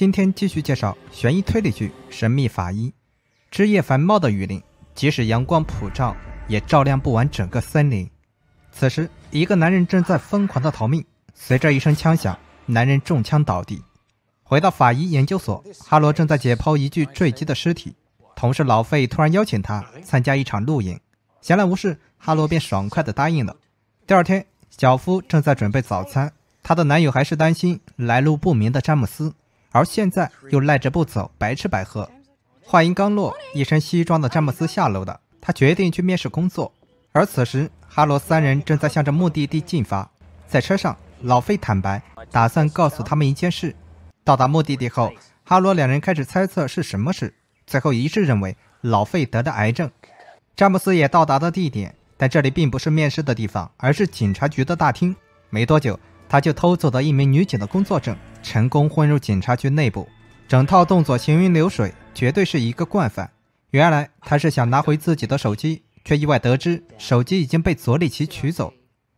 今天继续介绍悬疑推理剧《神秘法医》。枝叶繁茂的雨林，即使阳光普照，也照亮不完整个森林。此时，一个男人正在疯狂的逃命。随着一声枪响，男人中枪倒地。回到法医研究所，哈罗正在解剖一具坠机的尸体。同事老费突然邀请他参加一场露营，闲来无事，哈罗便爽快地答应了。第二天，小夫正在准备早餐，他的男友还是担心来路不明的詹姆斯。而现在又赖着不走，白吃白喝。话音刚落，一身西装的詹姆斯下楼了。他决定去面试工作。而此时，哈罗三人正在向着目的地进发。在车上，老费坦白，打算告诉他们一件事。到达目的地后，哈罗两人开始猜测是什么事，最后一致认为老费得的癌症。詹姆斯也到达了地点，但这里并不是面试的地方，而是警察局的大厅。没多久。他就偷走了一名女警的工作证，成功混入警察局内部，整套动作行云流水，绝对是一个惯犯。原来他是想拿回自己的手机，却意外得知手机已经被佐利奇取走。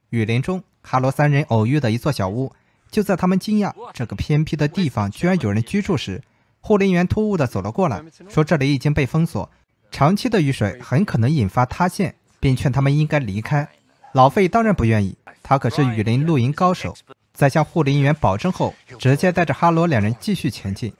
雨林中，哈罗三人偶遇的一座小屋，就在他们惊讶这个偏僻的地方居然有人居住时，护林员突兀的走了过来，说这里已经被封锁，长期的雨水很可能引发塌陷，并劝他们应该离开。老费当然不愿意。他可是雨林露营高手，在向护林员保证后，直接带着哈罗两人继续前进，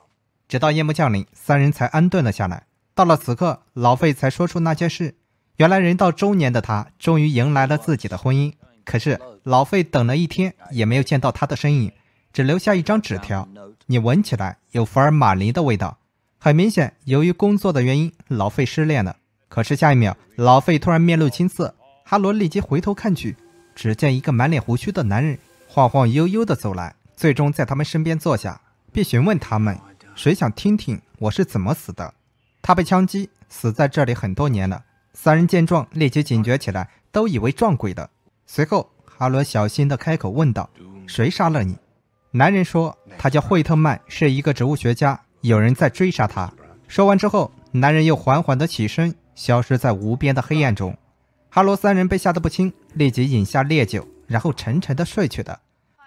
直到夜幕降临，三人才安顿了下来。到了此刻，老费才说出那些事。原来，人到中年的他，终于迎来了自己的婚姻。可是，老费等了一天，也没有见到他的身影，只留下一张纸条：“你闻起来有福尔马林的味道。”很明显，由于工作的原因，老费失恋了。可是下一秒，老费突然面露青色，哈罗立即回头看去。只见一个满脸胡须的男人晃晃悠悠的走来，最终在他们身边坐下，并询问他们：“谁想听听我是怎么死的？”他被枪击，死在这里很多年了。三人见状，立即警觉起来，都以为撞鬼的。随后，哈罗小心的开口问道：“谁杀了你？”男人说：“他叫惠特曼，是一个植物学家，有人在追杀他。”说完之后，男人又缓缓的起身，消失在无边的黑暗中。哈罗三人被吓得不轻，立即饮下烈酒，然后沉沉地睡去的。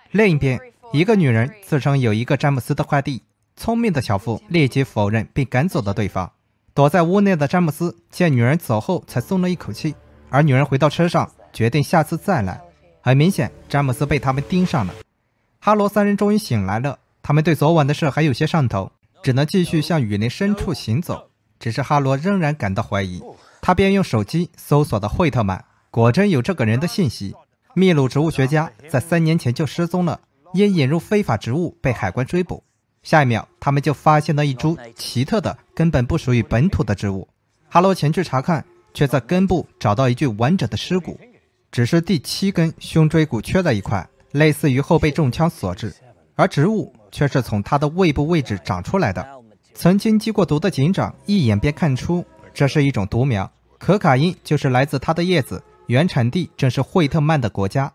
另一边，一个女人自称有一个詹姆斯的快递，聪明的小富立即否认并赶走了对方。躲在屋内的詹姆斯见女人走后，才松了一口气。而女人回到车上，决定下次再来。很明显，詹姆斯被他们盯上了。哈罗三人终于醒来了，他们对昨晚的事还有些上头，只能继续向雨林深处行走。只是哈罗仍然感到怀疑。他便用手机搜索的惠特曼，果真有这个人的信息。秘鲁植物学家在三年前就失踪了，因引入非法植物被海关追捕。下一秒，他们就发现了一株奇特的、根本不属于本土的植物。哈罗前去查看，却在根部找到一具完整的尸骨，只是第七根胸椎骨缺了一块，类似于后背中枪所致。而植物却是从他的胃部位置长出来的。曾经吸过毒的警长一眼便看出。这是一种独苗，可卡因就是来自它的叶子，原产地正是惠特曼的国家。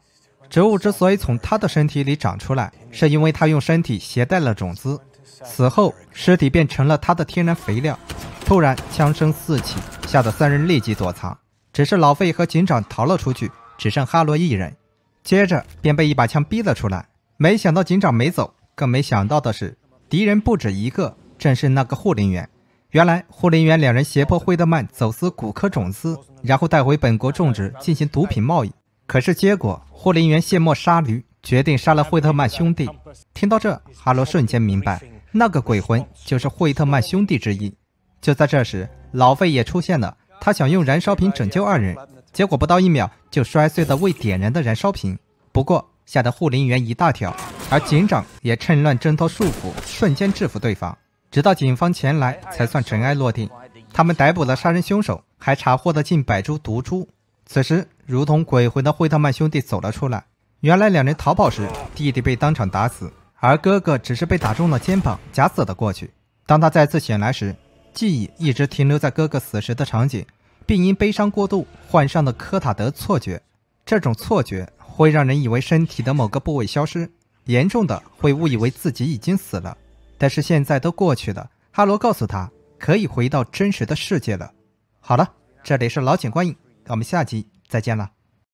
植物之所以从它的身体里长出来，是因为它用身体携带了种子。死后，尸体变成了它的天然肥料。突然，枪声四起，吓得三人立即躲藏。只是老费和警长逃了出去，只剩哈罗一人。接着便被一把枪逼了出来。没想到警长没走，更没想到的是，敌人不止一个，正是那个护林员。原来护林员两人胁迫惠特曼走私骨科种子，然后带回本国种植进行毒品贸易。可是结果护林员卸磨杀驴，决定杀了惠特曼兄弟。听到这，哈罗瞬间明白，那个鬼魂就是惠特曼兄弟之一。就在这时，老费也出现了，他想用燃烧瓶拯救二人，结果不到一秒就摔碎了未点燃的燃烧瓶。不过吓得护林员一大跳，而警长也趁乱挣脱束缚，瞬间制服对方。直到警方前来，才算尘埃落定。他们逮捕了杀人凶手，还查获了近百株毒株。此时，如同鬼魂的惠特曼兄弟走了出来。原来，两人逃跑时，弟弟被当场打死，而哥哥只是被打中了肩膀，假死了过去。当他再次醒来时，记忆一直停留在哥哥死时的场景，并因悲伤过度患上了科塔德错觉。这种错觉会让人以为身体的某个部位消失，严重的会误以为自己已经死了。但是现在都过去了，哈罗告诉他可以回到真实的世界了。好了，这里是老景观影，我们下期再见了。